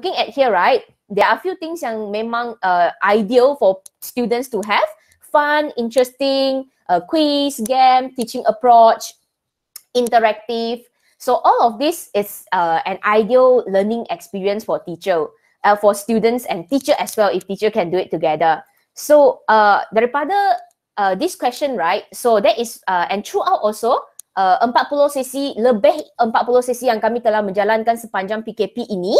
looking at here, right, there are a few things yang memang uh, ideal for students to have. Fun, interesting, uh, quiz, game, teaching approach, interactive. So all of this is uh, an ideal learning experience for teacher, uh, for students and teacher as well if teacher can do it together. So uh, daripada uh, this question, right, so that is, uh, and throughout also, uh, 40 sesi, lebih 40 sesi yang kami telah menjalankan sepanjang PKP ini,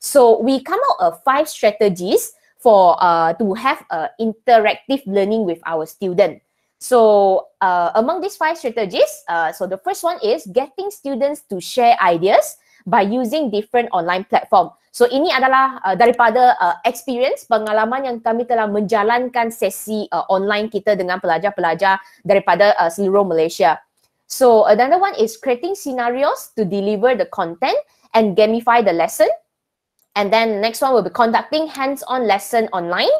so we come out of five strategies for uh, to have uh, interactive learning with our student. So uh, among these five strategies, uh, so the first one is getting students to share ideas by using different online platform. So ini adalah uh, daripada uh, experience pengalaman yang kami telah menjalankan sesi uh, online kita dengan pelajar-pelajar daripada uh, seluruh Malaysia. So another one is creating scenarios to deliver the content and gamify the lesson. And then next one will be conducting hands-on lesson online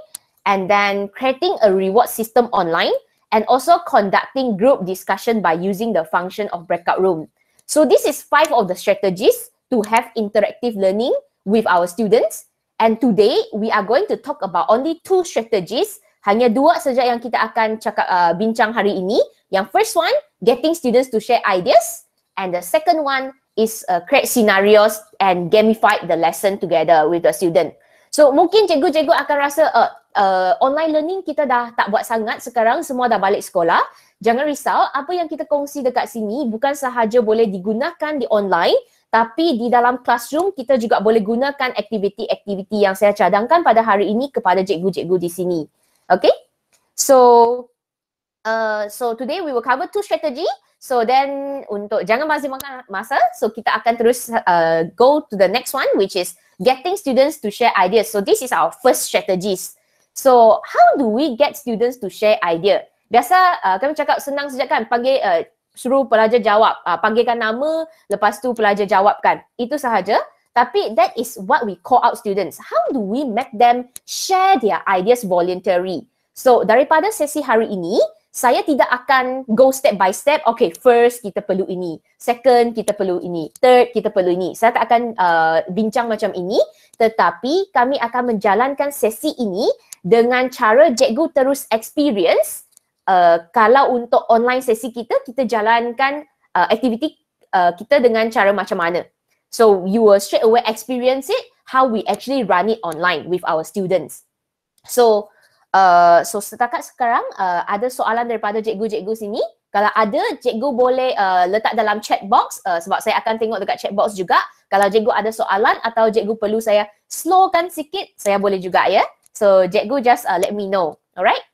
and then creating a reward system online and also conducting group discussion by using the function of breakout room. So this is five of the strategies to have interactive learning with our students. And today we are going to talk about only two strategies. Hanya dua saja yang kita akan cakap uh, bincang hari ini. Yang first one, getting students to share ideas, and the second one, is uh, create scenarios and gamify the lesson together with the student. So mungkin cikgu-cikgu akan rasa uh, uh, online learning kita dah tak buat sangat sekarang semua dah balik sekolah. Jangan risau, apa yang kita kongsi dekat sini bukan sahaja boleh digunakan di online tapi di dalam classroom kita juga boleh gunakan aktiviti-aktiviti yang saya cadangkan pada hari ini kepada cikgu-cikgu di sini. Okay? So uh, so today we will cover two strategies. So then untuk jangan masih makan masa, so kita akan terus uh, go to the next one which is getting students to share ideas. So this is our first strategies. So how do we get students to share idea? Biasa uh, kami cakap senang sejak kan panggil uh, suruh pelajar jawab, uh, panggilkan nama, lepas tu pelajar jawabkan. Itu sahaja. Tapi that is what we call out students. How do we make them share their ideas voluntarily? So daripada sesi hari ini, saya tidak akan go step by step. Okay, first kita perlu ini. Second, kita perlu ini. Third, kita perlu ini. Saya tak akan uh, bincang macam ini. Tetapi kami akan menjalankan sesi ini dengan cara cikgu terus experience. Uh, kalau untuk online sesi kita, kita jalankan uh, aktiviti uh, kita dengan cara macam mana. So, you will straight away experience it how we actually run it online with our students. So, Uh, so setakat sekarang uh, ada soalan daripada cikgu-cikgu sini. Kalau ada, cikgu boleh uh, letak dalam chat box uh, sebab saya akan tengok dekat chat box juga. Kalau cikgu ada soalan atau cikgu perlu saya slowkan sikit, saya boleh juga ya. So cikgu just uh, let me know. Alright?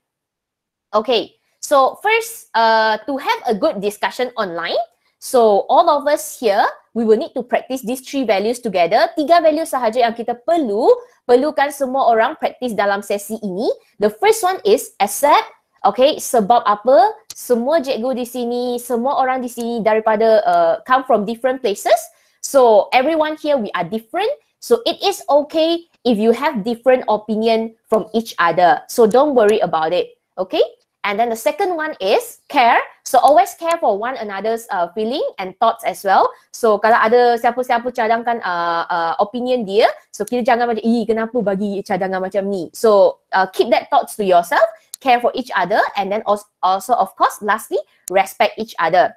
Okay. So first, uh, to have a good discussion online, So all of us here, we will need to practice these three values together. Tiga value sahaja yang kita perlu, perlukan semua orang practice dalam sesi ini. The first one is accept. Okay, sebab apa semua cikgu di sini, semua orang di sini daripada uh, come from different places. So everyone here, we are different. So it is okay if you have different opinion from each other. So don't worry about it. Okay, And then the second one is care. So always care for one another's uh, feeling and thoughts as well. So kalau ada siapa-siapa cadangkan uh, uh, opinion dia, so kita jangan macam, ih kenapa bagi cadangan macam ni. So uh, keep that thoughts to yourself, care for each other and then also, also of course lastly, respect each other.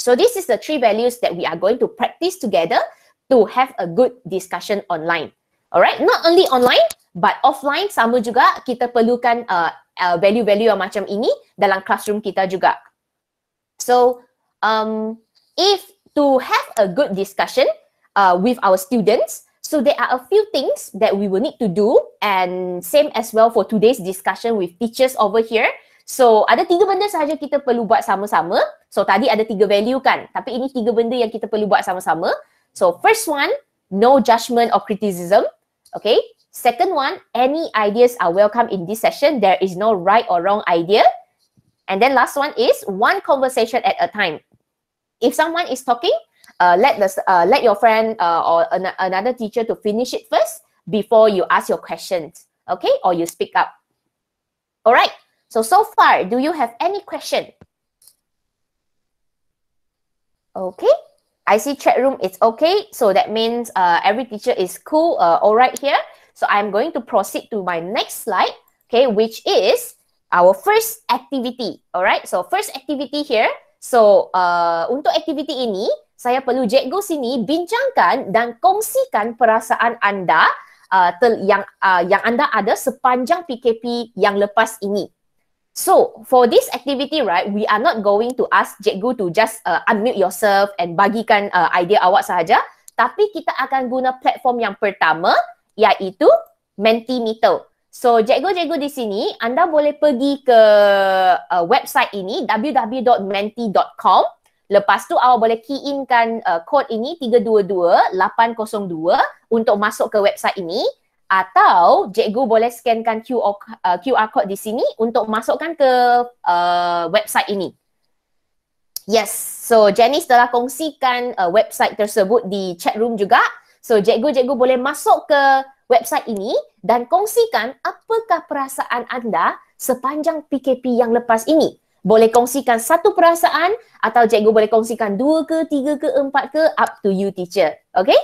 So this is the three values that we are going to practice together to have a good discussion online. Alright, not only online but offline sama juga kita perlukan uh, Uh, value-value uh, yang macam ini dalam classroom kita juga. So, um, if to have a good discussion uh, with our students, so there are a few things that we will need to do and same as well for today's discussion with teachers over here. So, ada tiga benda sahaja kita perlu buat sama-sama. So, tadi ada tiga value kan? Tapi ini tiga benda yang kita perlu buat sama-sama. So, first one, no judgement or criticism. Okay, Second one, any ideas are welcome in this session. There is no right or wrong idea. And then last one is one conversation at a time. If someone is talking, uh, let the uh, let your friend uh, or an another teacher to finish it first before you ask your questions, okay? Or you speak up. All right. So so far, do you have any question? Okay. I see chat room. It's okay. So that means uh, every teacher is cool. Uh, all right here. So I'm going to proceed to my next slide, okay, which is our first activity. Alright, so first activity here. So uh, untuk activity ini, saya perlu cikgu sini bincangkan dan kongsikan perasaan anda uh, tel- yang uh, yang anda ada sepanjang PKP yang lepas ini. So for this activity right, we are not going to ask cikgu to just uh, unmute yourself and bagikan uh, idea awak sahaja. Tapi kita akan guna platform yang pertama iaitu Mentimeter. So, jago-jago di sini, anda boleh pergi ke uh, website ini www.menti.com. Lepas tu awak boleh key inkan uh, kod ini 322802 untuk masuk ke website ini atau cikgu boleh scankan QR, uh, QR code di sini untuk masukkan ke uh, website ini. Yes, so Janice telah kongsikan uh, website tersebut di chat room juga. So cikgu-cikgu boleh masuk ke website ini dan kongsikan apakah perasaan anda sepanjang PKP yang lepas ini. Boleh kongsikan satu perasaan atau cikgu boleh kongsikan dua ke, tiga ke, empat ke, up to you teacher. Okay?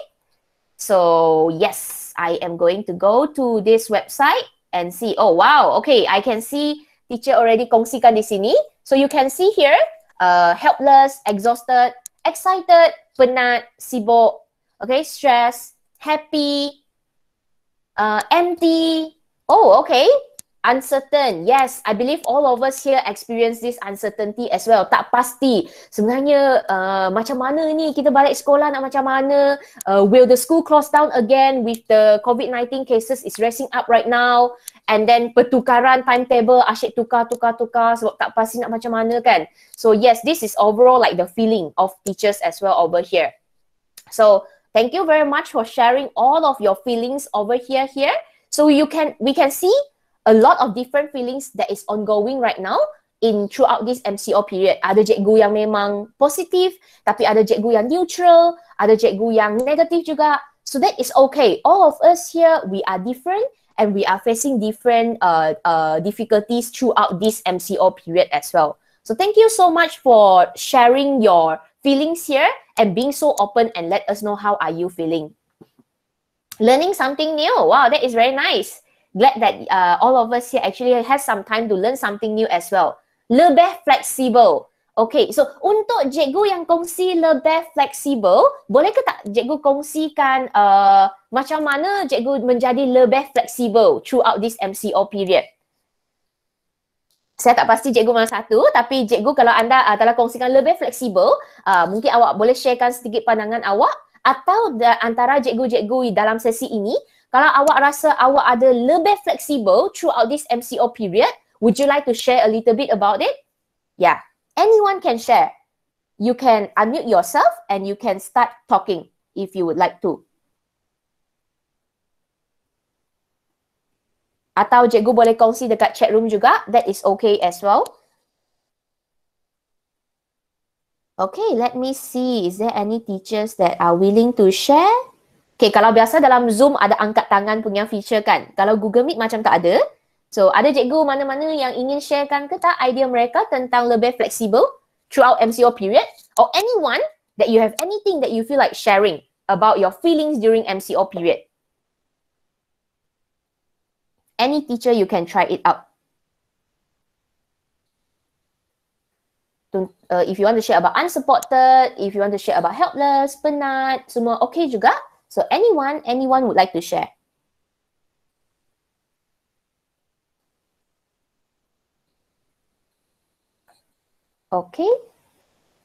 So yes, I am going to go to this website and see. Oh wow, okay, I can see teacher already kongsikan di sini. So you can see here, uh, helpless, exhausted, excited, penat, sibuk, okay, stress, happy, uh, empty. Oh, okay, uncertain. Yes, I believe all of us here experience this uncertainty as well. Tak pasti. Sebenarnya uh, macam mana ni kita balik sekolah nak macam mana? Uh, will the school close down again with the COVID-19 cases is rising up right now? And then pertukaran timetable asyik tukar-tukar-tukar sebab tak pasti nak macam mana kan. So yes, this is overall like the feeling of teachers as well over here. So Thank you very much for sharing all of your feelings over here here. So you can we can see a lot of different feelings that is ongoing right now in throughout this MCO period. Ada cikgu yang memang positif, tapi ada cikgu yang neutral, ada cikgu yang negative juga. So that is okay. All of us here, we are different and we are facing different uh, uh, difficulties throughout this MCO period as well. So thank you so much for sharing your feelings here and being so open and let us know how are you feeling learning something new wow that is very nice glad that uh, all of us here actually have some time to learn something new as well lebih flexible Okay, so untuk cikgu yang kongsi lebih fleksibel, boleh ke tak cikgu kongsikan uh, macam mana cikgu menjadi lebih fleksibel throughout this MCO period? saya tak pasti cikgu mana satu tapi cikgu kalau anda uh, telah kongsikan lebih fleksibel uh, mungkin awak boleh sharekan sedikit pandangan awak atau da- antara cikgu-cikgu dalam sesi ini kalau awak rasa awak ada lebih fleksibel throughout this MCO period would you like to share a little bit about it yeah anyone can share you can unmute yourself and you can start talking if you would like to atau cikgu boleh kongsi dekat chat room juga. That is okay as well. Okay, let me see. Is there any teachers that are willing to share? Okay, kalau biasa dalam Zoom ada angkat tangan punya feature kan? Kalau Google Meet macam tak ada. So, ada cikgu mana-mana yang ingin sharekan ke tak idea mereka tentang lebih fleksibel throughout MCO period? Or anyone that you have anything that you feel like sharing about your feelings during MCO period? any teacher, you can try it out. Uh, if you want to share about unsupported, if you want to share about helpless, penat, semua okay juga. So anyone, anyone would like to share. Okay.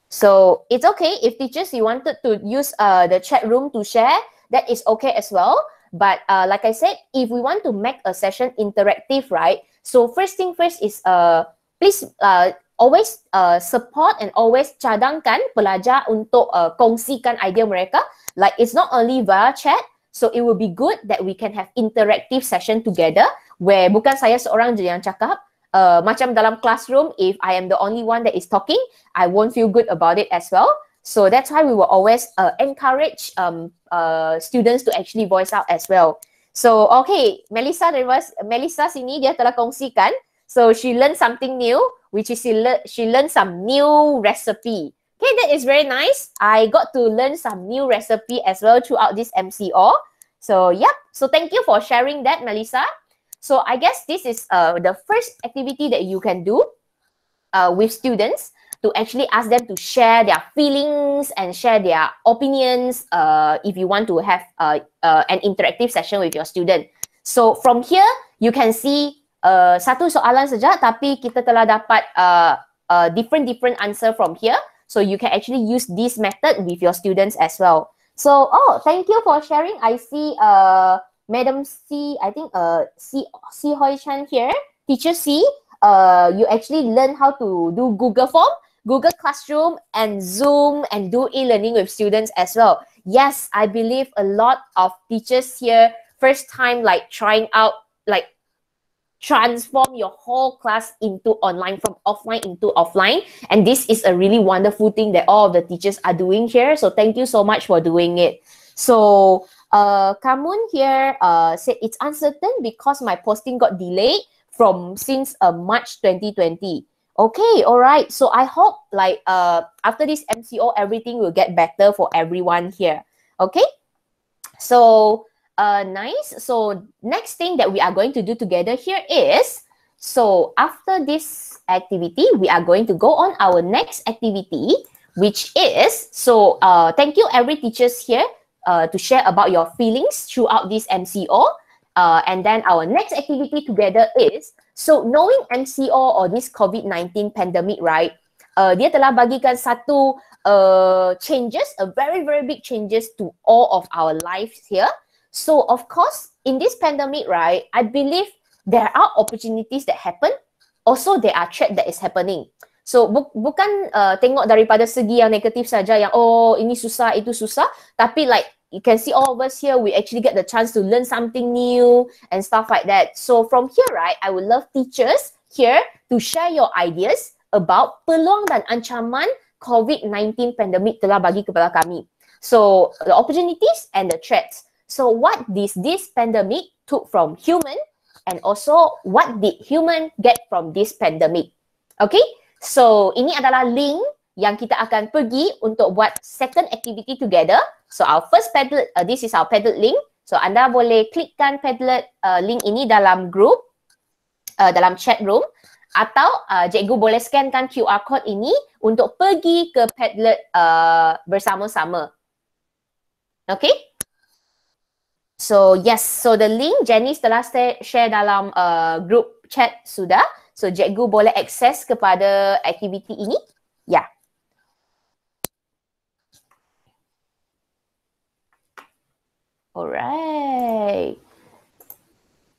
So it's okay if teachers you wanted to use uh, the chat room to share, that is okay as well. But uh, like I said, if we want to make a session interactive, right? So first thing first is uh, please uh, always uh, support and always cadangkan pelajar untuk uh, kongsikan idea mereka. Like it's not only via chat, so it will be good that we can have interactive session together where bukan saya seorang je yang cakap, uh, macam dalam classroom, if I am the only one that is talking, I won't feel good about it as well. So that's why we will always uh, encourage um, uh, students to actually voice out as well. So okay, Melissa was Melissa sini dia telah kongsikan. So she learned something new, which is she le she learned some new recipe. Okay, that is very nice. I got to learn some new recipe as well throughout this MCO. So yep. So thank you for sharing that, Melissa. So I guess this is uh, the first activity that you can do uh, with students to actually ask them to share their feelings and share their opinions uh, if you want to have uh, uh, an interactive session with your student. So from here, you can see uh, satu soalan saja tapi kita telah dapat uh, uh, different different answer from here. So you can actually use this method with your students as well. So, oh, thank you for sharing. I see uh, Madam C, I think uh, C, C Hoi Chan here, Teacher C, uh, you actually learn how to do Google Form Google Classroom and Zoom and do e-learning with students as well. Yes, I believe a lot of teachers here first time like trying out like transform your whole class into online from offline into offline and this is a really wonderful thing that all of the teachers are doing here so thank you so much for doing it so uh kamun here uh said it's uncertain because my posting got delayed from since uh, march 2020 Okay, all right. So I hope like uh after this MCO everything will get better for everyone here. Okay? So uh nice. So next thing that we are going to do together here is so after this activity, we are going to go on our next activity, which is so uh thank you every teachers here uh to share about your feelings throughout this MCO. Uh, and then our next activity together is So knowing MCO or this COVID-19 pandemic, right? Uh, dia telah bagikan satu uh, changes, a very very big changes to all of our lives here. So of course, in this pandemic, right? I believe there are opportunities that happen. Also, there are threat that is happening. So bu- bukan uh, tengok daripada segi yang negatif saja, yang oh ini susah itu susah, tapi like you can see all of us here, we actually get the chance to learn something new and stuff like that. So from here, right, I would love teachers here to share your ideas about peluang dan ancaman COVID-19 pandemic telah bagi kepada kami. So the opportunities and the threats. So what does this pandemic took from human and also what did human get from this pandemic? Okay, so ini adalah link yang kita akan pergi untuk buat second activity together. So our first Padlet, uh, this is our Padlet link. So anda boleh klikkan Padlet uh, link ini dalam group, uh, dalam chat room atau uh, cikgu boleh scankan QR code ini untuk pergi ke Padlet uh, bersama-sama. Okay? So yes, so the link Janice telah share dalam uh, group chat sudah. So cikgu boleh akses kepada aktiviti ini. Ya. Yeah. All right.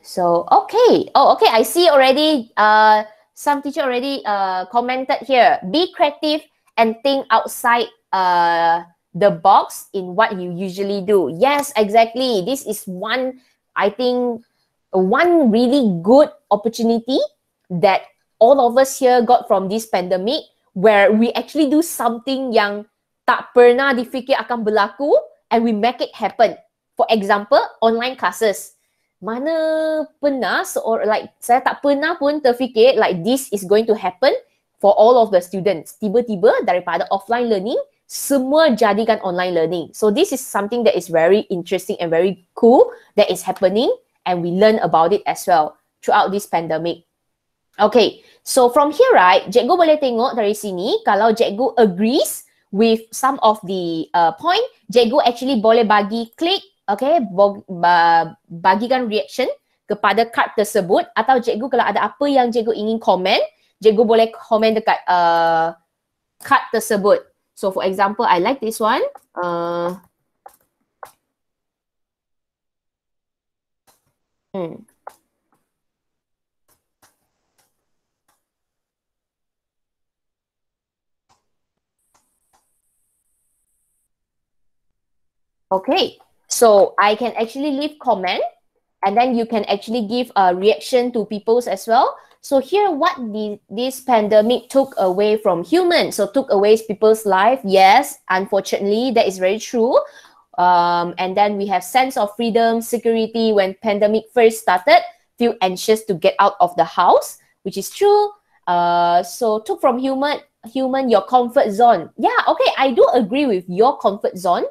So, okay. Oh, okay. I see already uh, some teacher already uh, commented here. Be creative and think outside uh, the box in what you usually do. Yes, exactly. This is one, I think, one really good opportunity that all of us here got from this pandemic where we actually do something yang tak pernah difikir akan berlaku and we make it happen. For example, online classes. Mana pernah or like saya tak pernah pun terfikir like this is going to happen for all of the students. Tiba-tiba daripada offline learning, semua jadikan online learning. So this is something that is very interesting and very cool that is happening and we learn about it as well throughout this pandemic. Okay, so from here right, Jago boleh tengok dari sini kalau Jago agrees with some of the uh, point, Jago actually boleh bagi click okay, bagikan reaction kepada kad tersebut atau cikgu kalau ada apa yang cikgu ingin komen, cikgu boleh komen dekat uh, kad tersebut. So for example, I like this one. Uh, hmm. Okay. So I can actually leave comment and then you can actually give a reaction to people's as well. So here, what the, this pandemic took away from humans, so took away people's life. Yes, unfortunately, that is very true. Um, and then we have sense of freedom, security. When pandemic first started, feel anxious to get out of the house, which is true. Uh, so took from human, human your comfort zone. Yeah, okay, I do agree with your comfort zone.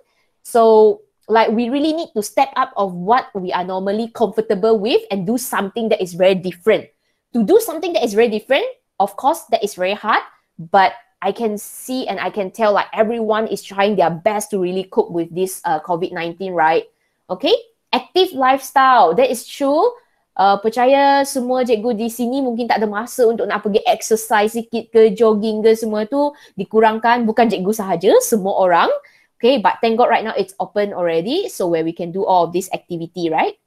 So like we really need to step up of what we are normally comfortable with and do something that is very different to do something that is very different of course that is very hard but i can see and i can tell like everyone is trying their best to really cope with this uh, covid-19 right okay active lifestyle that is true uh, percaya semua cikgu di sini mungkin tak ada masa untuk nak pergi exercise sikit ke jogging ke semua tu dikurangkan bukan cikgu sahaja semua orang Okay, but thank God right now it's open already, so where we can do all of this activity, right?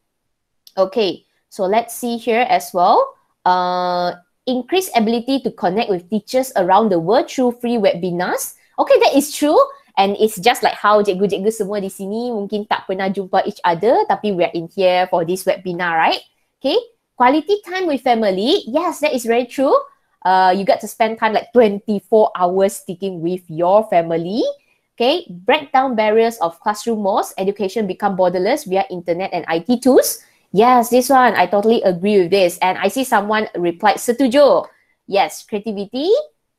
Okay, so let's see here as well. Uh, increased ability to connect with teachers around the world through free webinars. Okay, that is true. And it's just like how cikgu-cikgu semua di sini mungkin tak pernah jumpa each other tapi we are in here for this webinar, right? Okay, quality time with family. Yes, that is very true. Uh, you get to spend time like 24 hours sticking with your family. okay, break down barriers of classroom walls, education become borderless via internet and IT tools. Yes, this one, I totally agree with this. And I see someone replied, setuju. Yes, creativity,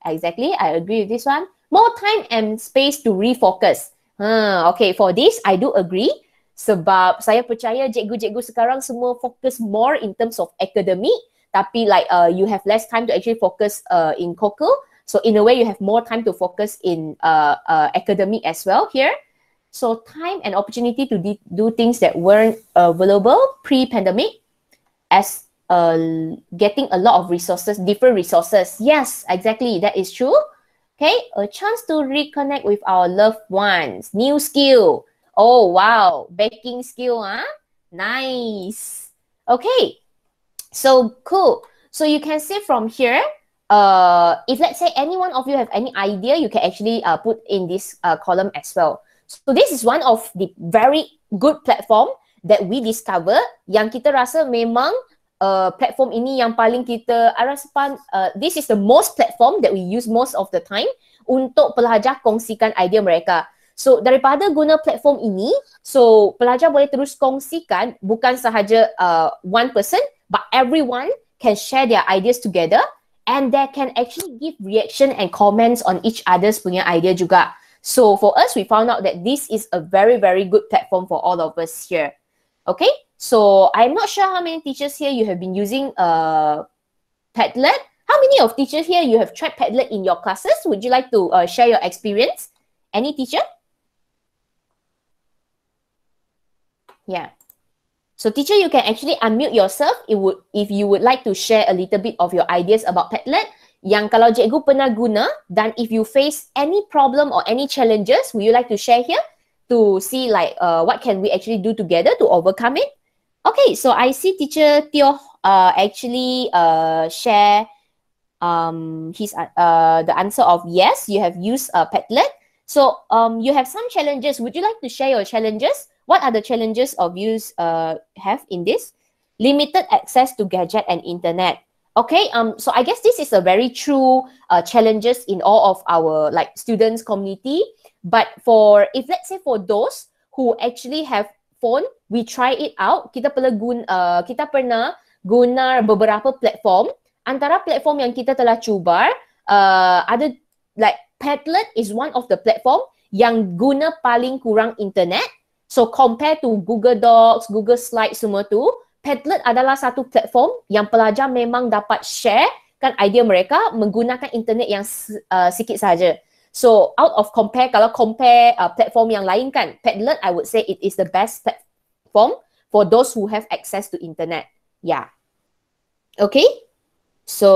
exactly, I agree with this one. More time and space to refocus. Hmm, okay, for this, I do agree. Sebab saya percaya cikgu-cikgu sekarang semua fokus more in terms of academic. Tapi like uh, you have less time to actually focus uh, in COCO. So in a way, you have more time to focus in uh, uh, academic as well here. So time and opportunity to do things that weren't available pre-pandemic as uh, getting a lot of resources, different resources. Yes, exactly. That is true. Okay, a chance to reconnect with our loved ones. New skill. Oh, wow. Baking skill, huh? Nice. Okay, so cool. So you can see from here, Uh, if let's say any one of you have any idea, you can actually uh, put in this uh, column as well. So this is one of the very good platform that we discover yang kita rasa memang uh, platform ini yang paling kita arasipan, uh, this is the most platform that we use most of the time untuk pelajar kongsikan idea mereka. So daripada guna platform ini, so pelajar boleh terus kongsikan bukan sahaja uh, one person but everyone can share their ideas together and they can actually give reaction and comments on each other's punya idea juga. So for us, we found out that this is a very, very good platform for all of us here. Okay, so I'm not sure how many teachers here you have been using uh, Padlet. How many of teachers here you have tried Padlet in your classes? Would you like to uh, share your experience? Any teacher? Yeah. So teacher, you can actually unmute yourself it would, if you would like to share a little bit of your ideas about Padlet yang kalau cikgu pernah guna dan if you face any problem or any challenges, would you like to share here to see like uh, what can we actually do together to overcome it? Okay, so I see teacher Teo uh, actually uh, share um, his, uh, uh, the answer of yes, you have used a uh, Padlet. So um, you have some challenges. Would you like to share your challenges? What are the challenges of use uh, have in this? Limited access to gadget and internet. Okay, um, so I guess this is a very true uh, challenges in all of our like students community. But for if let's say for those who actually have phone, we try it out. Kita pernah guna, uh, kita pernah guna beberapa platform. Antara platform yang kita telah cuba, uh, ada like Padlet is one of the platform yang guna paling kurang internet. So compare to Google Docs, Google Slides semua tu, Padlet adalah satu platform yang pelajar memang dapat share kan idea mereka menggunakan internet yang uh, sikit saja. So out of compare kalau compare uh, platform yang lain kan, Padlet I would say it is the best platform for those who have access to internet. Yeah. Okay? So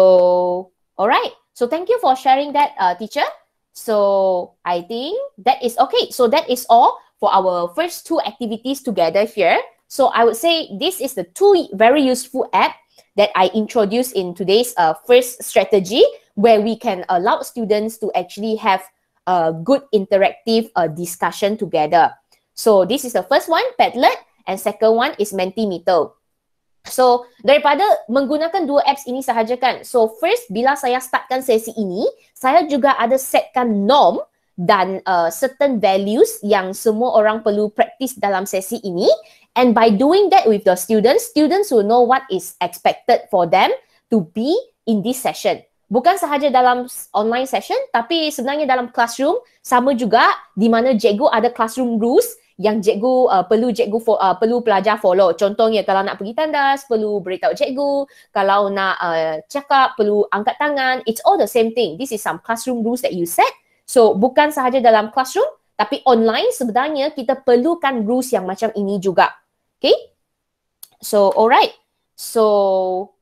alright. So thank you for sharing that uh, teacher. So I think that is okay. So that is all for our first two activities together here. So I would say this is the two very useful app that I introduced in today's uh, first strategy where we can allow students to actually have a good interactive uh, discussion together. So this is the first one, Padlet, and second one is Mentimeter. So daripada menggunakan dua apps ini sahaja kan. So first bila saya startkan sesi ini, saya juga ada setkan norm dan uh, certain values yang semua orang perlu praktis dalam sesi ini. And by doing that with the students, students will know what is expected for them to be in this session. Bukan sahaja dalam online session, tapi sebenarnya dalam classroom sama juga di mana Jago ada classroom rules yang cikgu uh, perlu cikgu fo- uh, perlu pelajar follow. Contohnya kalau nak pergi tandas perlu beritahu cikgu, kalau nak uh, cakap perlu angkat tangan. It's all the same thing. This is some classroom rules that you set. So bukan sahaja dalam classroom tapi online sebenarnya kita perlukan rules yang macam ini juga. Okay? So alright. So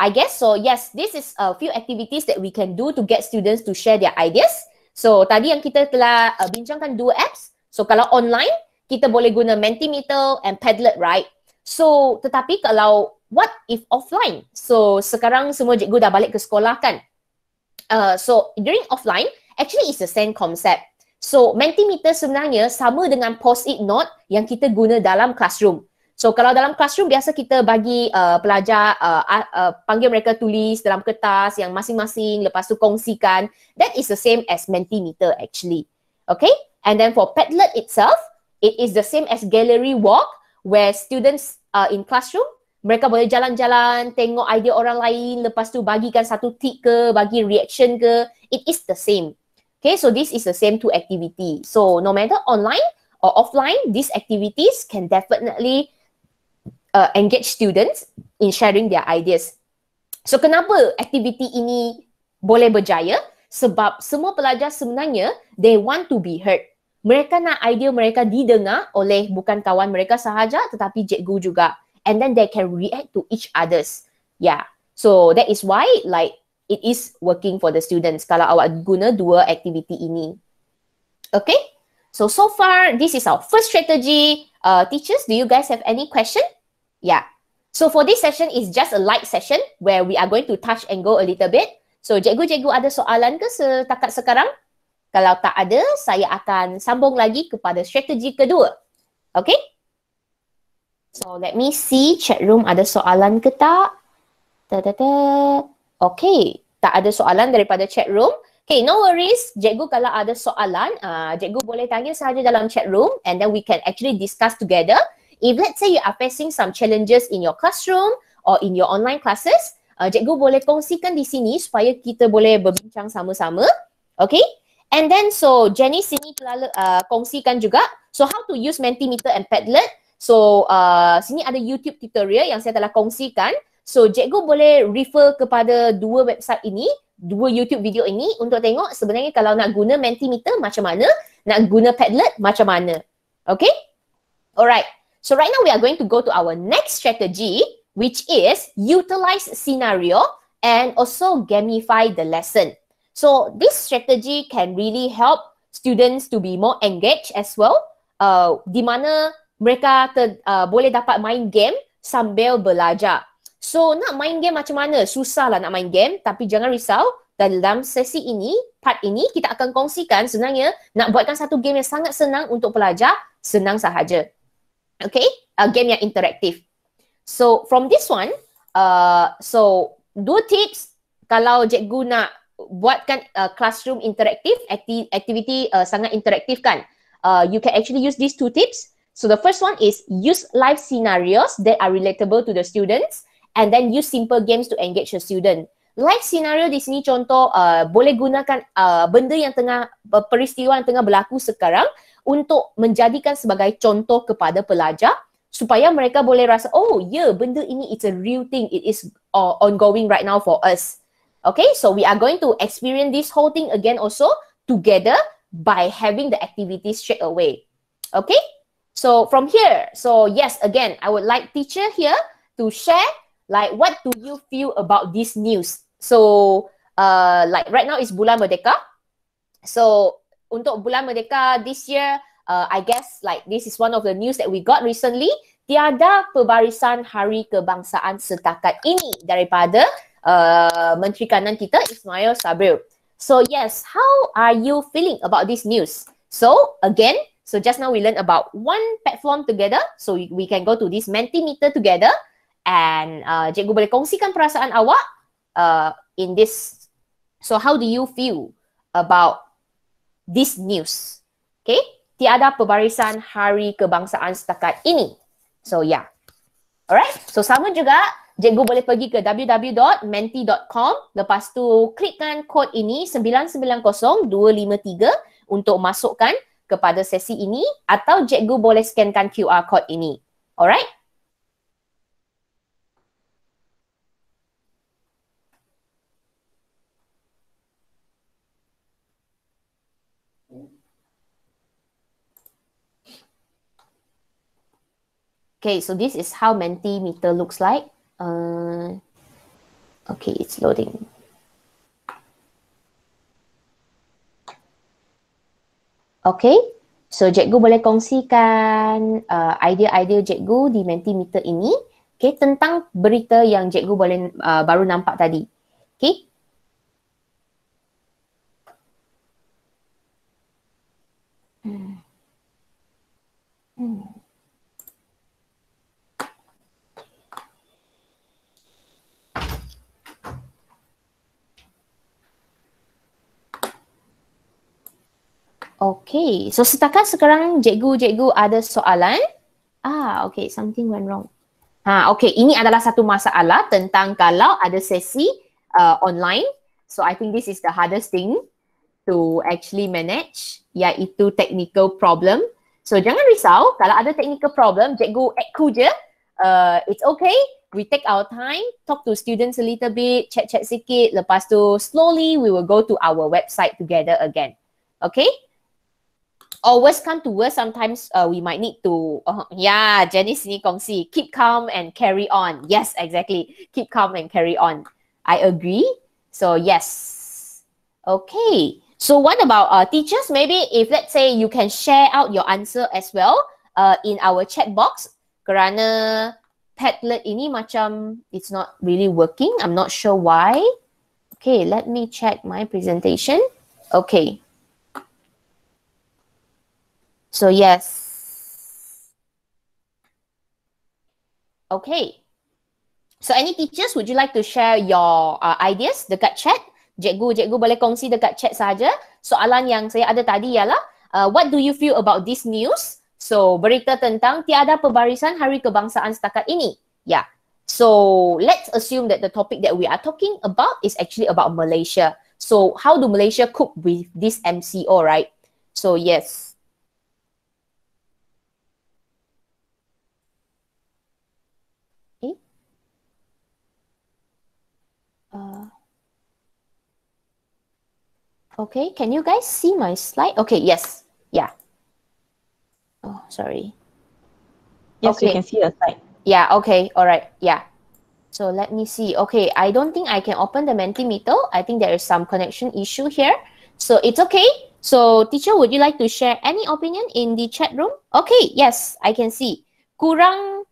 I guess so yes this is a few activities that we can do to get students to share their ideas. So tadi yang kita telah uh, bincangkan dua apps So kalau online, kita boleh guna Mentimeter and Padlet, right? So tetapi kalau what if offline? So sekarang semua cikgu dah balik ke sekolah kan? Uh, so during offline, actually it's the same concept. So Mentimeter sebenarnya sama dengan post-it note yang kita guna dalam classroom. So kalau dalam classroom biasa kita bagi uh, pelajar uh, uh, panggil mereka tulis dalam kertas yang masing-masing lepas tu kongsikan. That is the same as Mentimeter actually. Okay? And then for Padlet itself, it is the same as gallery walk where students are in classroom. Mereka boleh jalan-jalan, tengok idea orang lain, lepas tu bagikan satu tick ke, bagi reaction ke. It is the same. Okay, so this is the same two activity. So no matter online or offline, these activities can definitely uh, engage students in sharing their ideas. So kenapa aktiviti ini boleh berjaya? Sebab semua pelajar sebenarnya they want to be heard mereka nak idea mereka didengar oleh bukan kawan mereka sahaja tetapi cikgu juga and then they can react to each others yeah so that is why like it is working for the students kalau awak guna dua aktiviti ini okay so so far this is our first strategy uh teachers do you guys have any question yeah so for this session is just a light session where we are going to touch and go a little bit so cikgu cikgu ada soalan ke setakat sekarang kalau tak ada, saya akan sambung lagi kepada strategi kedua. Okay? So let me see chat room ada soalan ke tak? Ta ta ta. Okay, tak ada soalan daripada chat room. Okay, no worries. Cikgu kalau ada soalan, ah, cikgu uh, boleh tanya sahaja dalam chat room and then we can actually discuss together. If let's say you are facing some challenges in your classroom or in your online classes, ah, cikgu uh, boleh kongsikan di sini supaya kita boleh berbincang sama-sama. Okay? And then so Jenny sini telah uh, kongsikan juga so how to use Mentimeter and Padlet. So uh, sini ada YouTube tutorial yang saya telah kongsikan. So cikgu boleh refer kepada dua website ini, dua YouTube video ini untuk tengok sebenarnya kalau nak guna Mentimeter macam mana, nak guna Padlet macam mana. Okay? Alright. So right now we are going to go to our next strategy which is utilize scenario and also gamify the lesson. So this strategy can really help students to be more engaged as well. Uh, di mana mereka ter, uh, boleh dapat main game sambil belajar. So nak main game macam mana? susah lah nak main game tapi jangan risau. Dalam sesi ini, part ini kita akan kongsikan sebenarnya nak buatkan satu game yang sangat senang untuk pelajar, senang sahaja. Okay, a uh, game yang interaktif. So from this one, uh, so dua tips kalau cikgu nak buatkan uh, classroom interaktif, acti- activity uh, sangat interaktif kan. Uh, you can actually use these two tips. So the first one is use live scenarios that are relatable to the students and then use simple games to engage the student. Live scenario di sini contoh uh, boleh gunakan uh, benda yang tengah uh, peristiwa yang tengah berlaku sekarang untuk menjadikan sebagai contoh kepada pelajar supaya mereka boleh rasa oh yeah benda ini it's a real thing it is uh, ongoing right now for us. Okay, so we are going to experience this whole thing again also together by having the activity straight away. Okay, so from here, so yes, again, I would like teacher here to share like what do you feel about this news? So, uh, like right now is Bulan Merdeka. So, untuk Bulan Merdeka this year, uh, I guess like this is one of the news that we got recently. Tiada perbarisan hari kebangsaan setakat ini daripada Uh, Menteri Kanan kita Ismail Sabril. So yes, how are you feeling about this news? So again, so just now we learn about one platform together, so we, we can go to this Mentimeter together, and uh, Cikgu boleh kongsikan perasaan awak uh, in this. So how do you feel about this news? Okay, tiada perbarisan Hari Kebangsaan setakat ini. So yeah, alright. So sama juga Cikgu boleh pergi ke www.menti.com Lepas tu klikkan kod ini 990253 Untuk masukkan kepada sesi ini Atau cikgu boleh scankan QR kod ini Alright? Okay, so this is how Menti meter looks like uh, okay, it's loading. Okay, so Jekgu boleh kongsikan idea uh, idea-idea Jekgu di Mentimeter ini, okay, tentang berita yang Jekgu boleh uh, baru nampak tadi, okay? Hmm. Hmm. Okay, so setakat sekarang cikgu-cikgu ada soalan? Ah, okay, something went wrong. Ha, okay, ini adalah satu masalah tentang kalau ada sesi uh, online. So I think this is the hardest thing to actually manage, iaitu technical problem. So jangan risau, kalau ada technical problem, cikgu aku je. Uh, it's okay, we take our time, talk to students a little bit, chat-chat sikit, lepas tu slowly we will go to our website together again. Okay? Always come to worst, sometimes uh, we might need to, uh, yeah, Janice ni kongsi, keep calm and carry on. Yes, exactly. Keep calm and carry on. I agree. So yes. Okay. So what about uh, teachers? Maybe if let's say you can share out your answer as well uh, in our chat box. Kerana Padlet ini macam it's not really working. I'm not sure why. Okay, let me check my presentation. Okay, So yes. Okay. So any teachers, would you like to share your uh, ideas dekat chat? Cikgu, cikgu boleh kongsi dekat chat saja. Soalan yang saya ada tadi ialah, uh, what do you feel about this news? So, berita tentang tiada perbarisan Hari Kebangsaan setakat ini. Yeah. So, let's assume that the topic that we are talking about is actually about Malaysia. So, how do Malaysia cope with this MCO, right? So, yes. Okay, can you guys see my slide? Okay, yes, yeah. Oh, sorry. Yes, okay. we can see the slide. Yeah, okay, all right, yeah. So let me see. Okay, I don't think I can open the Mentimeter. I think there is some connection issue here. So it's okay. So teacher, would you like to share any opinion in the chat room? Okay, yes, I can see. Kurang,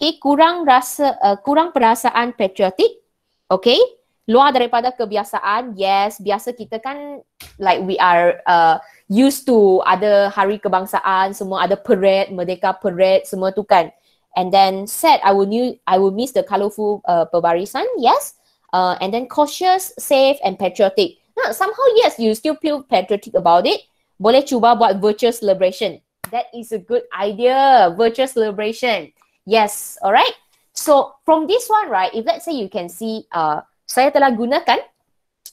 okay, kurang rasa, uh, kurang perasaan patriotic. Okay, luar daripada kebiasaan yes biasa kita kan like we are uh, used to ada hari kebangsaan semua ada parade merdeka parade semua tu kan and then sad i will new i will miss the colourful uh, perbarisan yes uh, and then cautious safe and patriotic now somehow yes you still feel patriotic about it boleh cuba buat virtual celebration that is a good idea virtual celebration yes alright so from this one right if let's say you can see uh saya telah gunakan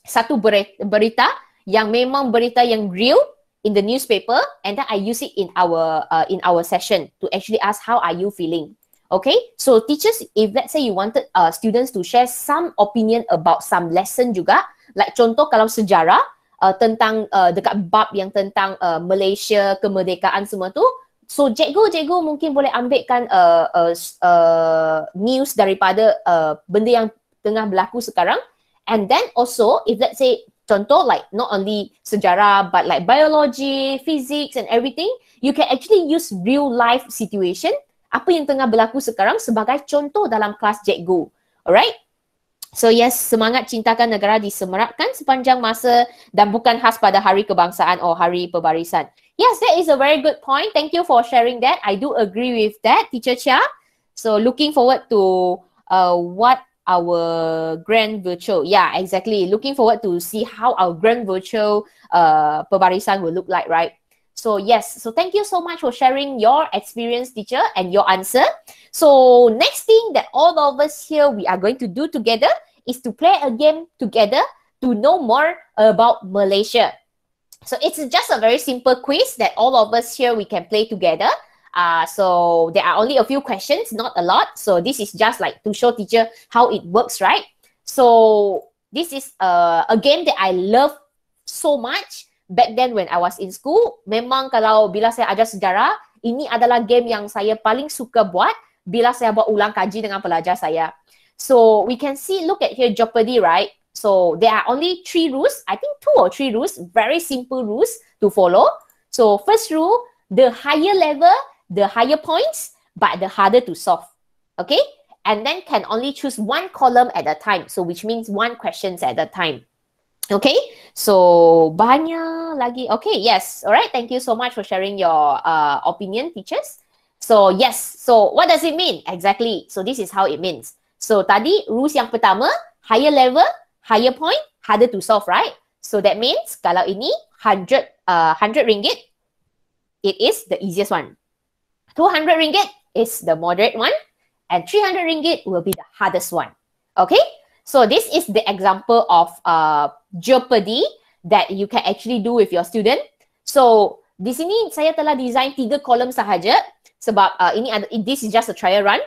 satu berita yang memang berita yang real in the newspaper and then I use it in our uh, in our session to actually ask how are you feeling. Okay, so teachers, if let's say you wanted uh, students to share some opinion about some lesson juga, like contoh kalau sejarah uh, tentang uh, dekat bab yang tentang uh, Malaysia kemerdekaan semua tu, so cikgu cikgu mungkin boleh ambilkan uh, uh, uh, news daripada uh, benda yang tengah berlaku sekarang and then also if let's say contoh like not only sejarah but like biology, physics and everything you can actually use real life situation apa yang tengah berlaku sekarang sebagai contoh dalam kelas JetGo. Alright? So yes, semangat cintakan negara disemerakkan sepanjang masa dan bukan khas pada hari kebangsaan atau hari perbarisan. Yes, that is a very good point. Thank you for sharing that. I do agree with that, Teacher Chia. So looking forward to uh, what our grand virtual. Yeah, exactly. Looking forward to see how our grand virtual uh, perbarisan will look like, right? So yes, so thank you so much for sharing your experience, teacher, and your answer. So next thing that all of us here, we are going to do together is to play a game together to know more about Malaysia. So it's just a very simple quiz that all of us here, we can play together. Uh, so there are only a few questions, not a lot. So this is just like to show teacher how it works, right? So this is uh, a game that I love so much back then when I was in school. Memang kalau bila saya ajar sejarah, ini adalah game yang saya paling suka buat bila saya buat ulang kaji dengan pelajar saya. So we can see, look at here Jeopardy, right? So there are only three rules, I think two or three rules, very simple rules to follow. So first rule, the higher level, the higher points, but the harder to solve. Okay? And then can only choose one column at a time. So which means one questions at a time. Okay, so banyak lagi. Okay, yes. All right, thank you so much for sharing your uh, opinion, teachers. So yes, so what does it mean? Exactly. So this is how it means. So tadi rules yang pertama, higher level, higher point, harder to solve, right? So that means kalau ini 100 uh, 100 ringgit, it is the easiest one. 200 ringgit is the moderate one and 300 ringgit will be the hardest one okay so this is the example of uh, jeopardy that you can actually do with your student so di sini saya telah design tiga kolom sahaja sebab uh, ini ada, this is just a trial run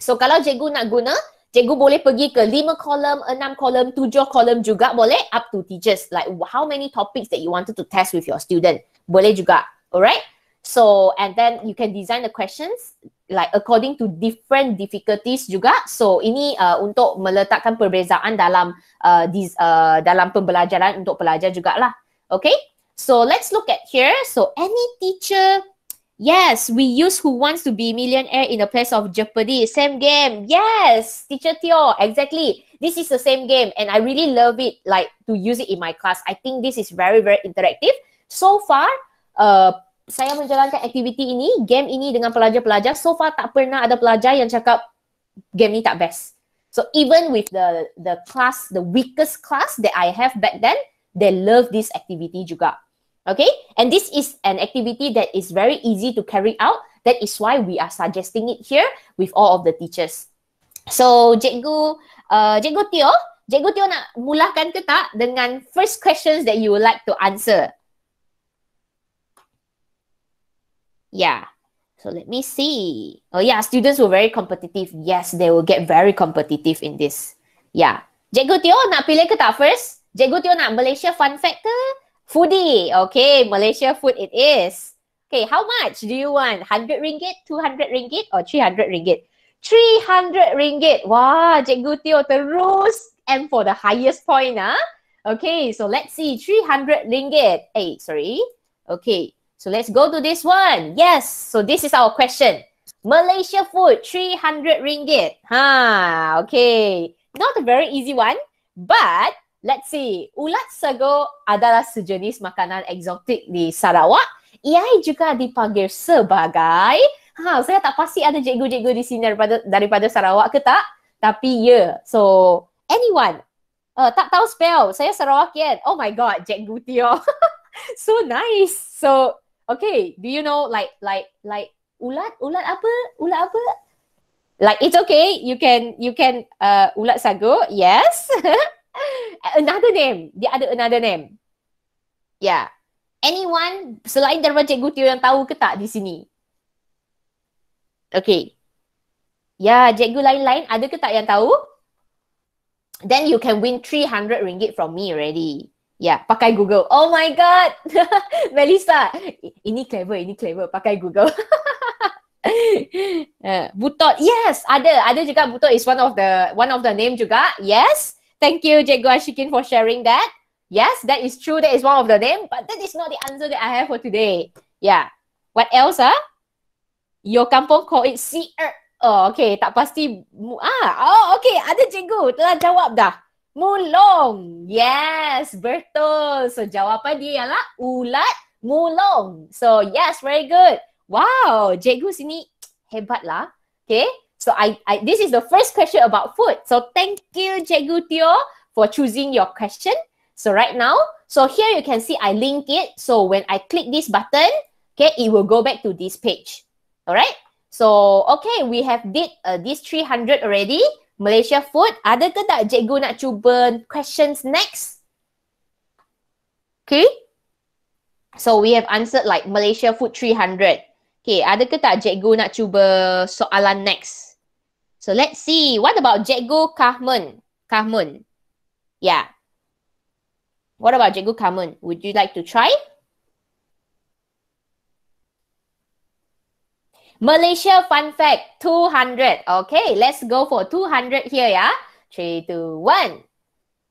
so kalau cikgu nak guna cikgu boleh pergi ke lima kolom enam kolom tujuh kolom juga boleh up to teachers like how many topics that you wanted to test with your student boleh juga alright So and then you can design the questions like according to different difficulties juga. So ini uh, untuk meletakkan perbezaan dalam uh, dis, uh, dalam pembelajaran untuk pelajar juga lah. Okay. So let's look at here. So any teacher Yes, we use who wants to be millionaire in the place of Jeopardy. Same game. Yes, teacher Tio. Exactly. This is the same game and I really love it like to use it in my class. I think this is very, very interactive. So far, uh, saya menjalankan aktiviti ini, game ini dengan pelajar-pelajar, so far tak pernah ada pelajar yang cakap game ni tak best. So even with the the class, the weakest class that I have back then, they love this activity juga. Okay? And this is an activity that is very easy to carry out. That is why we are suggesting it here with all of the teachers. So, Cikgu, uh, Cikgu Tio, Cikgu Tio nak mulakan ke tak dengan first questions that you would like to answer? Yeah. So let me see. Oh yeah, students were very competitive. Yes, they will get very competitive in this. Yeah. Jago Tio nak pilih ke tak first? Jago Tio nak Malaysia fun fact ke? Foodie. Okay, Malaysia food it is. Okay, how much do you want? 100 ringgit, 200 ringgit or 300 ringgit? 300 ringgit. Wah, Jago Tio terus and for the highest point. Ah. Okay, so let's see. 300 ringgit. Hey, sorry. Okay, So let's go to this one. Yes. So this is our question. Malaysia food, 300 ringgit. Ha, okay. Not a very easy one, but let's see. Ulat sago adalah sejenis makanan eksotik di Sarawak. Ia juga dipanggil sebagai... Ha, saya tak pasti ada cikgu-cikgu di sini daripada, daripada Sarawak ke tak. Tapi ya. Yeah. So, anyone. Uh, tak tahu spell. Saya Sarawakian. Oh my god, Jack Guti so nice. So, Okay, do you know like like like ulat ulat apa ulat apa? Like it's okay, you can you can uh, ulat sagu, yes. another name, dia ada another name. Yeah. Anyone selain daripada Cikgu Tio yang tahu ke tak di sini? Okay. Ya, yeah, Cikgu lain-lain ada ke tak yang tahu? Then you can win 300 ringgit from me already. Ya, yeah, pakai Google. Oh my god. Melissa, ini clever, ini clever. Pakai Google. uh, butot. Yes, ada. Ada juga Butot is one of the one of the name juga. Yes. Thank you Jago Ashikin for sharing that. Yes, that is true. That is one of the name, but that is not the answer that I have for today. Yeah. What else ah? Huh? Your kampung call it CR. Oh, okay. Tak pasti. Ah, oh, okay. Ada Jago telah jawab dah. Mulong, Yes, betul. So jawapan dia ialah ulat mulong. So yes, very good. Wow, cikgu sini hebat lah. Okay, so I, I this is the first question about food. So thank you cikgu Tio, for choosing your question. So right now, so here you can see I link it. So when I click this button, okay, it will go back to this page. All right. So okay, we have did uh, these 300 already. Malaysia food, ada ke tak cikgu nak cuba questions next? Okay. So we have answered like Malaysia food 300. Okay, ada ke tak cikgu nak cuba soalan next? So let's see. What about cikgu Kahmun? Kahmun. Yeah. What about cikgu Kahmun? Would you like to try? Malaysia fun fact 200. Okay, let's go for 200 here ya. 3, 2, 1.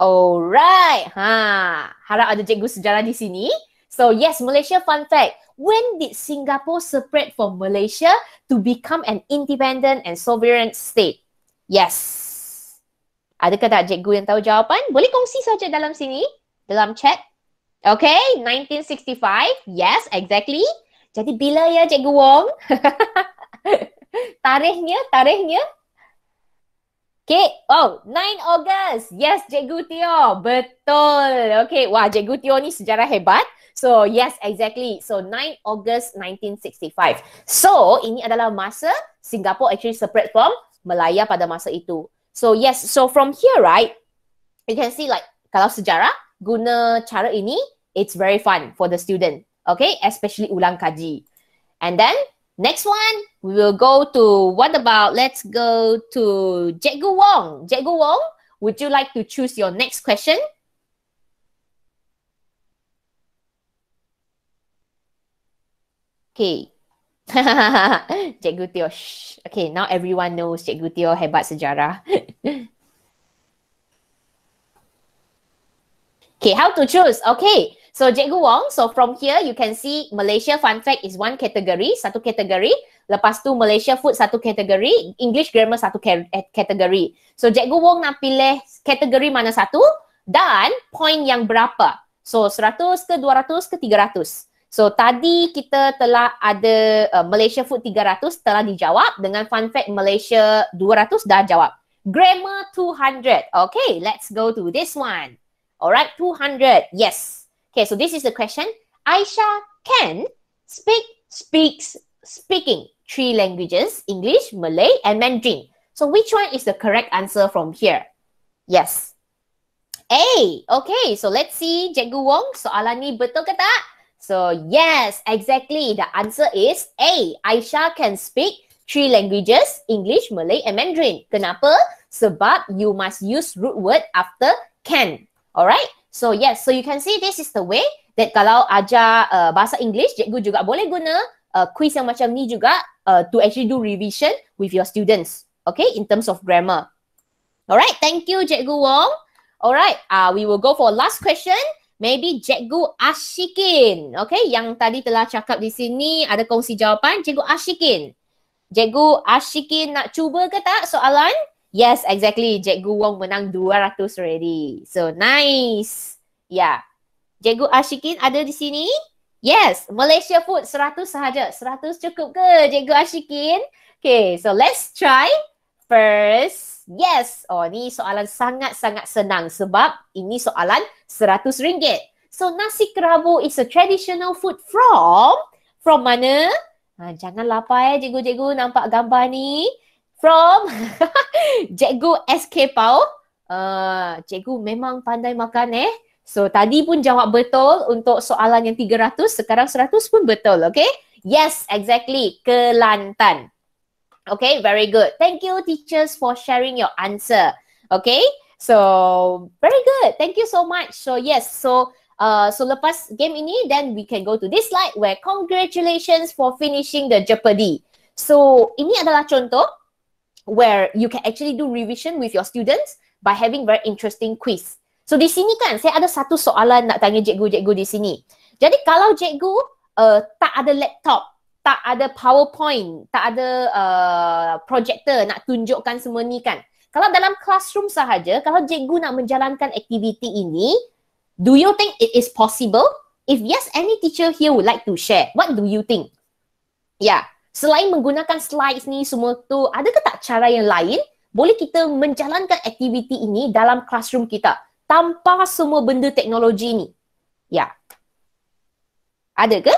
Alright. Ha. Harap ada cikgu sejarah di sini. So yes, Malaysia fun fact. When did Singapore separate from Malaysia to become an independent and sovereign state? Yes. Adakah tak cikgu yang tahu jawapan? Boleh kongsi saja dalam sini, dalam chat. Okay, 1965. Yes, exactly. Jadi bila ya Cikgu Wong? tarikhnya, tarikhnya. Okay, oh 9 Ogos. Yes Cikgu Tio, betul. Okay, wah Cikgu Tio ni sejarah hebat. So yes exactly. So 9 Ogos 1965. So ini adalah masa Singapore actually separate from Melaya pada masa itu. So yes, so from here right, you can see like kalau sejarah guna cara ini, it's very fun for the student. okay? Especially ulang kaji. And then next one, we will go to what about let's go to Jago Wong. Jago Wong, would you like to choose your next question? Okay. Cikgu Teo. Okay, now everyone knows Cikgu Teo hebat sejarah. okay, how to choose? Okay, So Cikgu Wong, so from here you can see Malaysia fun fact is one category, satu kategori. Lepas tu Malaysia food satu kategori, English grammar satu eh, kategori. So Cikgu Wong nak pilih kategori mana satu dan point yang berapa. So 100 ke 200 ke 300. So tadi kita telah ada uh, Malaysia food 300 telah dijawab dengan fun fact Malaysia 200 dah jawab. Grammar 200. Okay, let's go to this one. Alright, 200. Yes. Okay, so this is the question. Aisha can speak, speaks, speaking three languages, English, Malay, and Mandarin. So which one is the correct answer from here? Yes. A. Okay, so let's see. Jenggu Wong, soalan ni betul ke tak? So yes, exactly. The answer is A. Aisha can speak three languages, English, Malay, and Mandarin. Kenapa? Sebab you must use root word after can. Alright? So yes, so you can see this is the way that kalau ajar uh, bahasa English, cikgu juga boleh guna uh, quiz yang macam ni juga uh, to actually do revision with your students. Okay, in terms of grammar. Alright, thank you cikgu Wong. Alright, uh, we will go for last question. Maybe cikgu Ashikin. Okay, yang tadi telah cakap di sini ada kongsi jawapan cikgu Ashikin. Cikgu Ashikin nak cuba ke tak soalan? Yes, exactly. Jegu Wong menang 200 already. So nice. Yeah. Jegu Ashikin ada di sini? Yes, Malaysia food 100 sahaja. 100 cukup ke Jegu Ashikin? Okay, so let's try first. Yes. Oh, ni soalan sangat-sangat senang sebab ini soalan rm ringgit. So nasi kerabu is a traditional food from from mana? Ha, jangan lapar eh, cikgu-cikgu nampak gambar ni from Cikgu SK Pau. Uh, cikgu memang pandai makan eh. So tadi pun jawab betul untuk soalan yang 300, sekarang 100 pun betul, okay? Yes, exactly. Kelantan. Okay, very good. Thank you teachers for sharing your answer. Okay, so very good. Thank you so much. So yes, so Uh, so lepas game ini, then we can go to this slide where congratulations for finishing the Jeopardy. So ini adalah contoh where you can actually do revision with your students by having very interesting quiz. So di sini kan saya ada satu soalan nak tanya cikgu-cikgu di sini. Jadi kalau cikgu uh, tak ada laptop, tak ada PowerPoint, tak ada uh, projector nak tunjukkan semua ni kan. Kalau dalam classroom sahaja, kalau cikgu nak menjalankan aktiviti ini, do you think it is possible? If yes, any teacher here would like to share, what do you think? Yeah selain menggunakan slides ni semua tu, ada ke tak cara yang lain boleh kita menjalankan aktiviti ini dalam classroom kita tanpa semua benda teknologi ni? Ya. Ada ke?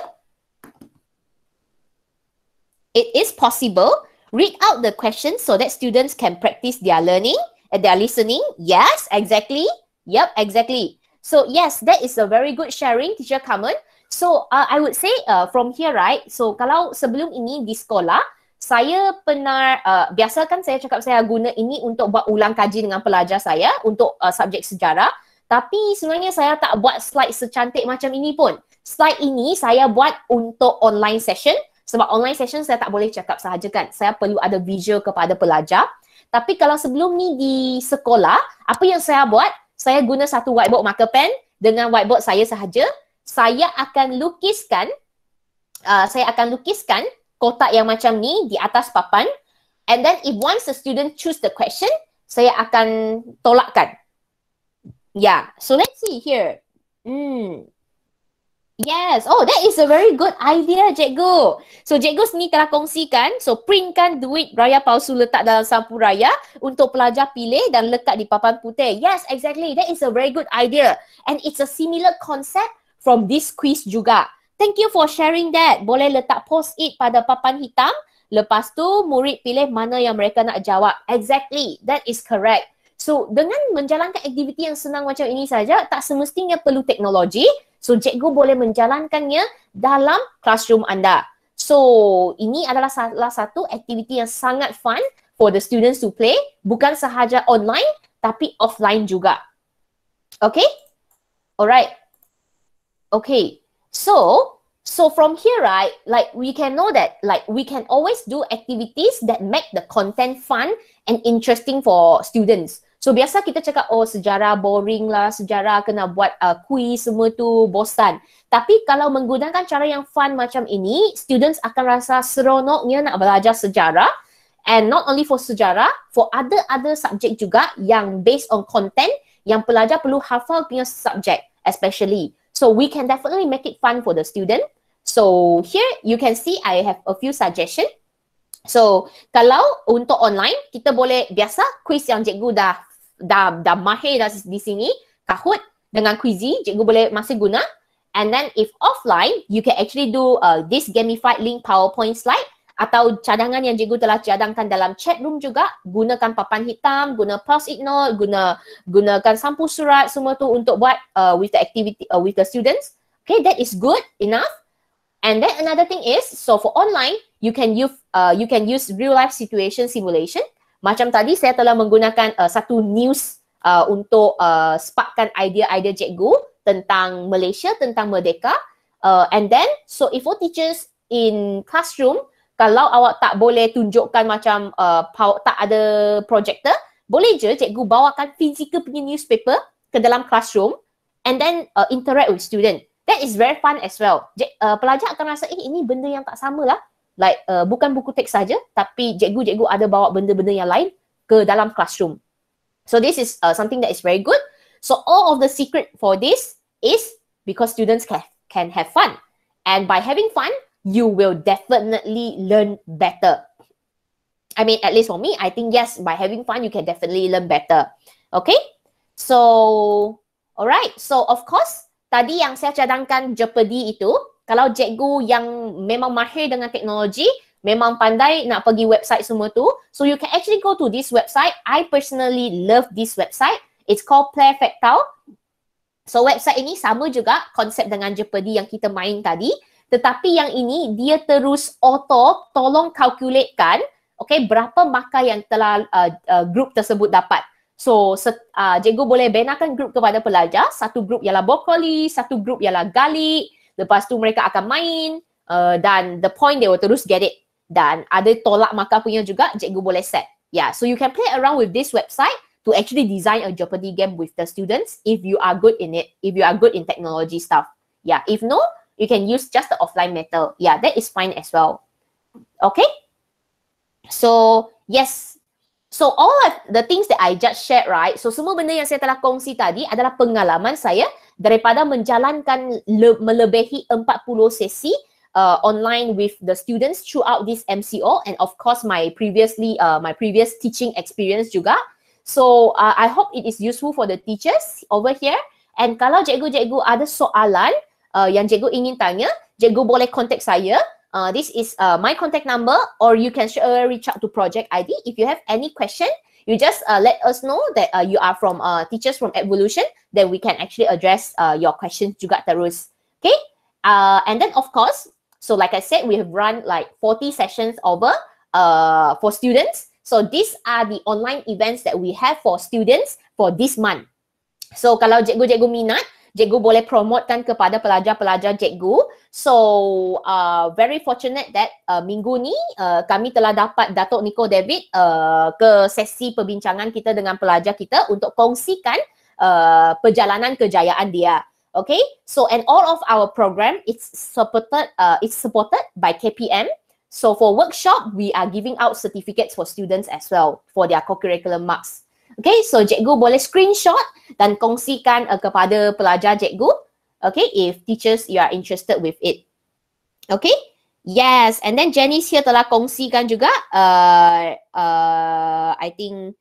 It is possible. Read out the question so that students can practice their learning and eh, their listening. Yes, exactly. Yep, exactly. So yes, that is a very good sharing, Teacher Carmen. So uh, I would say uh, from here right, so kalau sebelum ini di sekolah, saya pernah, uh, biasa kan saya cakap saya guna ini untuk buat ulang kaji dengan pelajar saya untuk uh, subjek sejarah. Tapi sebenarnya saya tak buat slide secantik macam ini pun. Slide ini saya buat untuk online session sebab online session saya tak boleh cakap sahaja kan. Saya perlu ada visual kepada pelajar. Tapi kalau sebelum ni di sekolah, apa yang saya buat? Saya guna satu whiteboard marker pen dengan whiteboard saya sahaja saya akan lukiskan uh, saya akan lukiskan kotak yang macam ni di atas papan and then if once the student choose the question saya akan tolakkan yeah so let's see here mm Yes. Oh, that is a very good idea, Jago. So, Jago sini telah kongsikan. So, printkan duit raya palsu letak dalam sampul raya untuk pelajar pilih dan letak di papan putih. Yes, exactly. That is a very good idea. And it's a similar concept from this quiz juga. Thank you for sharing that. Boleh letak post it pada papan hitam. Lepas tu murid pilih mana yang mereka nak jawab. Exactly. That is correct. So dengan menjalankan aktiviti yang senang macam ini saja, tak semestinya perlu teknologi. So cikgu boleh menjalankannya dalam classroom anda. So ini adalah salah satu aktiviti yang sangat fun for the students to play. Bukan sahaja online tapi offline juga. Okay? Alright okay so so from here right like we can know that like we can always do activities that make the content fun and interesting for students so biasa kita cakap oh sejarah boring lah sejarah kena buat uh, quiz semua tu bosan tapi kalau menggunakan cara yang fun macam ini students akan rasa seronoknya nak belajar sejarah and not only for sejarah for other other subject juga yang based on content yang pelajar perlu hafal punya subject especially So we can definitely make it fun for the student. So here you can see I have a few suggestion. So kalau untuk online kita boleh biasa quiz yang cikgu dah dah dah mahir dah di sini kahut dengan quizy cikgu boleh masih guna. And then if offline you can actually do uh, this gamified link PowerPoint slide atau cadangan yang cikgu telah cadangkan dalam chat room juga gunakan papan hitam guna post it note guna gunakan sampul surat semua tu untuk buat uh, with the activity uh, with the students okay that is good enough and then another thing is so for online you can use uh, you can use real life situation simulation macam tadi saya telah menggunakan uh, satu news uh, untuk uh, sparkkan idea-idea cikgu tentang Malaysia tentang merdeka uh, and then so if for teachers in classroom kalau awak tak boleh tunjukkan macam uh, tak ada projector, boleh je cikgu bawakan fizikal punya newspaper ke dalam classroom and then uh, interact with student. That is very fun as well. uh, pelajar akan rasa, eh ini benda yang tak sama lah. Like uh, bukan buku teks saja, tapi cikgu-cikgu ada bawa benda-benda yang lain ke dalam classroom. So this is uh, something that is very good. So all of the secret for this is because students can, can have fun. And by having fun, you will definitely learn better. I mean, at least for me, I think yes, by having fun, you can definitely learn better. Okay? So, alright. So, of course, tadi yang saya cadangkan jeopardy itu, kalau cikgu yang memang mahir dengan teknologi, memang pandai nak pergi website semua tu, so you can actually go to this website. I personally love this website. It's called Playfactal. So, website ini sama juga konsep dengan jeopardy yang kita main tadi. Tetapi yang ini dia terus auto tolong kalkulatkan, okay, berapa markah yang telah uh, uh, grup tersebut dapat. So, set, uh, cikgu boleh benarkan grup kepada pelajar. Satu grup ialah brokoli, satu grup ialah garlic. Lepas tu mereka akan main uh, dan the point they will terus get it. Dan ada tolak markah punya juga, cikgu boleh set. Yeah, so you can play around with this website to actually design a Jeopardy game with the students if you are good in it, if you are good in technology stuff. Yeah, if no, you can use just the offline method. Yeah, that is fine as well. Okay. So yes. So all of the things that I just shared, right? So semua benda yang saya telah kongsi tadi adalah pengalaman saya daripada menjalankan le- melebihi 40 sesi uh, online with the students throughout this MCO and of course my previously uh, my previous teaching experience juga. So uh, I hope it is useful for the teachers over here. And kalau cikgu-cikgu ada soalan, uh, yang cikgu ingin tanya, cikgu boleh contact saya. Uh, this is uh, my contact number or you can uh, reach out to project ID. If you have any question, you just uh, let us know that uh, you are from uh, teachers from Evolution, then we can actually address uh, your questions juga terus. Okay? Uh, and then of course, so like I said, we have run like 40 sessions over uh, for students. So these are the online events that we have for students for this month. So kalau cikgu-cikgu minat, cikgu boleh promote kepada pelajar-pelajar cikgu. So, uh, very fortunate that uh, minggu ni uh, kami telah dapat Datuk Nico David uh, ke sesi perbincangan kita dengan pelajar kita untuk kongsikan uh, perjalanan kejayaan dia. Okay, so and all of our program is supported, uh, is supported by KPM. So for workshop, we are giving out certificates for students as well for their co-curricular marks. Okay, so cikgu boleh screenshot dan kongsikan uh, kepada pelajar cikgu. Okay, if teachers you are interested with it. Okay, yes. And then Janice here telah kongsikan juga, uh, uh, I think,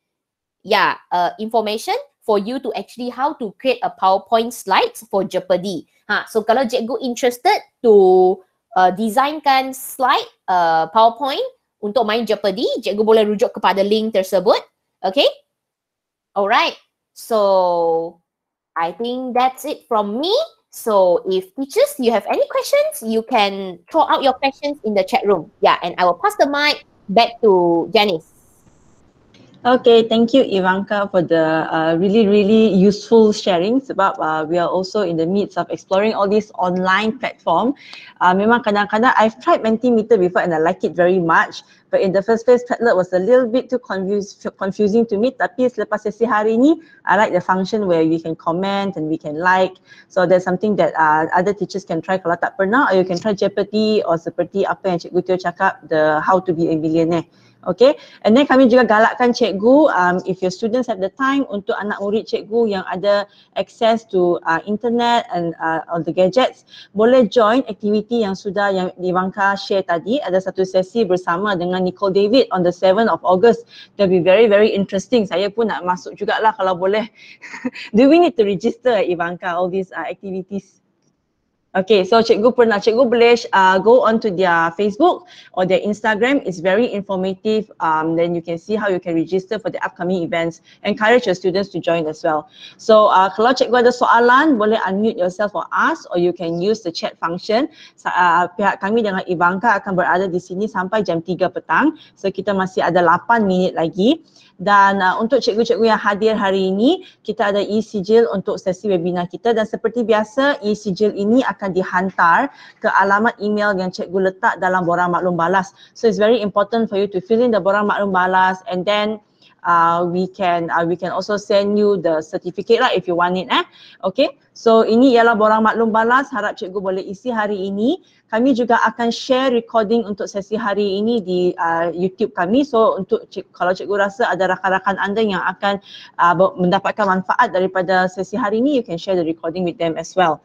yeah, uh, information for you to actually how to create a PowerPoint slides for Jeopardy. Ha, so kalau cikgu interested to uh, designkan slide uh, PowerPoint untuk main Jeopardy, cikgu boleh rujuk kepada link tersebut. Okay, All right. So I think that's it from me. So if teachers, you have any questions, you can throw out your questions in the chat room. Yeah, and I will pass the mic back to Janice. Okay, thank you Ivanka for the uh, really, really useful sharing sebab uh, we are also in the midst of exploring all this online platform. Uh, memang kadang-kadang I've tried Mentimeter before and I like it very much But in the first place, Padlet was a little bit too confuse, confusing to me. Tapi selepas sesi hari ini, I like the function where we can comment and we can like. So there's something that uh, other teachers can try kalau tak pernah. Or you can try Jeopardy or seperti apa yang Cikgu Teo cakap, the how to be a millionaire. Okay, and then kami juga galakkan cikgu um, if your students have the time untuk anak murid cikgu yang ada access to uh, internet and uh, all the gadgets boleh join aktiviti yang sudah yang Ivanka share tadi ada satu sesi bersama dengan Nicole David on the 7th of August that be very very interesting saya pun nak masuk jugalah kalau boleh do we need to register Ivanka all these uh, activities Okay, so Cikgu pernah, Cikgu boleh uh, go on to their Facebook or their Instagram. It's very informative. Um, then you can see how you can register for the upcoming events. Encourage your students to join as well. So uh, kalau Cikgu ada soalan, boleh unmute yourself or ask or you can use the chat function. Uh, pihak kami dengan Ivanka akan berada di sini sampai jam 3 petang. So kita masih ada 8 minit lagi dan uh, untuk cikgu-cikgu yang hadir hari ini kita ada e-sijil untuk sesi webinar kita dan seperti biasa e-sijil ini akan dihantar ke alamat email yang cikgu letak dalam borang maklum balas so it's very important for you to fill in the borang maklum balas and then uh, we can uh, we can also send you the certificate lah if you want it eh okay so ini ialah borang maklum balas harap cikgu boleh isi hari ini kami juga akan share recording untuk sesi hari ini di uh, YouTube kami. So untuk cik, kalau cikgu rasa ada rakan-rakan anda yang akan uh, mendapatkan manfaat daripada sesi hari ini, you can share the recording with them as well.